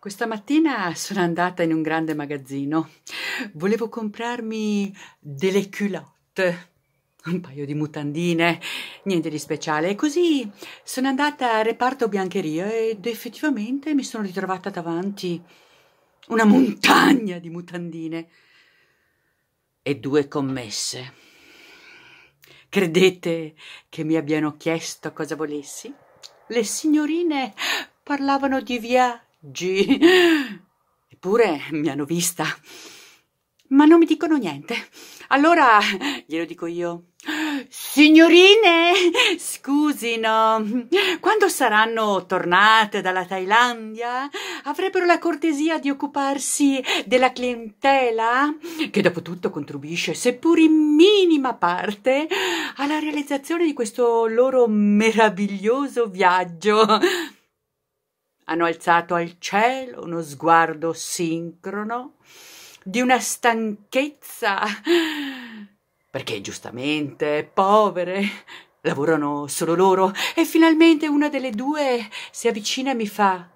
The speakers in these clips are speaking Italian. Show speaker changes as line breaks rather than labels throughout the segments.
Questa mattina sono andata in un grande magazzino. Volevo comprarmi delle culotte, un paio di mutandine, niente di speciale. E così sono andata al reparto biancheria ed effettivamente mi sono ritrovata davanti una montagna di mutandine e due commesse. Credete che mi abbiano chiesto cosa volessi? Le signorine parlavano di via G. Eppure mi hanno vista. Ma non mi dicono niente. Allora glielo dico io. Signorine, scusino, quando saranno tornate dalla Thailandia avrebbero la cortesia di occuparsi della clientela che dopo tutto contribuisce, seppur in minima parte, alla realizzazione di questo loro meraviglioso viaggio hanno alzato al cielo uno sguardo sincrono di una stanchezza, perché giustamente, povere, lavorano solo loro e finalmente una delle due si avvicina e mi fa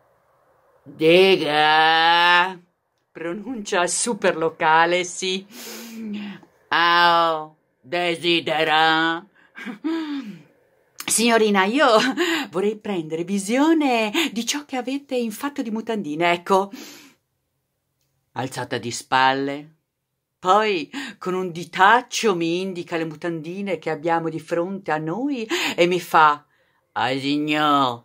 Dega, pronuncia super locale, sì. Au, desidera. Signorina, io vorrei prendere visione di ciò che avete in fatto di mutandine, ecco. Alzata di spalle. Poi con un ditaccio mi indica le mutandine che abbiamo di fronte a noi e mi fa Asignò, ah,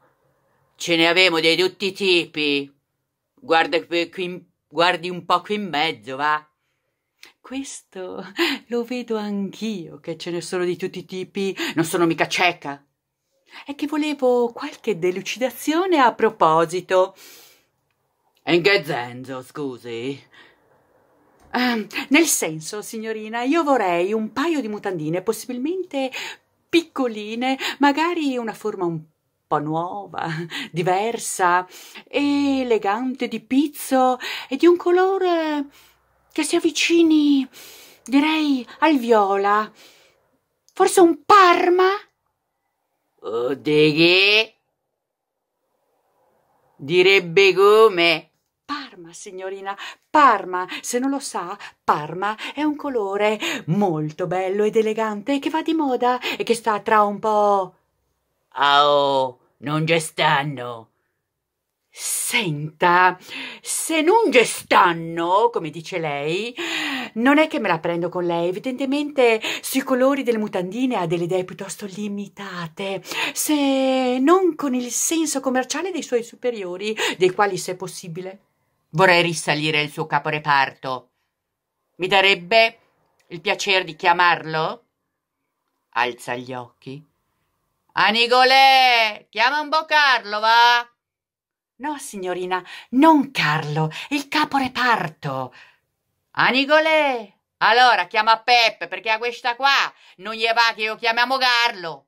ce ne avemo di tutti i tipi. Guarda qui, guardi un po' qui in mezzo, va. Questo lo vedo anch'io, che ce ne sono di tutti i tipi, non sono mica cieca è che volevo qualche delucidazione a proposito. In che senso, scusi? Um, nel senso, signorina, io vorrei un paio di mutandine, possibilmente piccoline, magari una forma un po' nuova, diversa, elegante di pizzo e di un colore eh, che si avvicini, direi, al viola. Forse un parma? Odeghe? Direbbe come? Parma, signorina, Parma, se non lo sa, Parma è un colore molto bello ed elegante che va di moda e che sta tra un po'. Ah, oh, non gestanno. Senta, se non gestanno, come dice lei, non è che me la prendo con lei. Evidentemente sui colori delle mutandine ha delle idee piuttosto limitate, se non con il senso commerciale dei suoi superiori, dei quali, se possibile, vorrei risalire il suo caporeparto. Mi darebbe il piacere di chiamarlo? Alza gli occhi. Anigolè, chiama un po' va? no signorina non carlo il caporeparto anigolè allora chiama Peppe perché a questa qua non gli va che io chiamiamo Carlo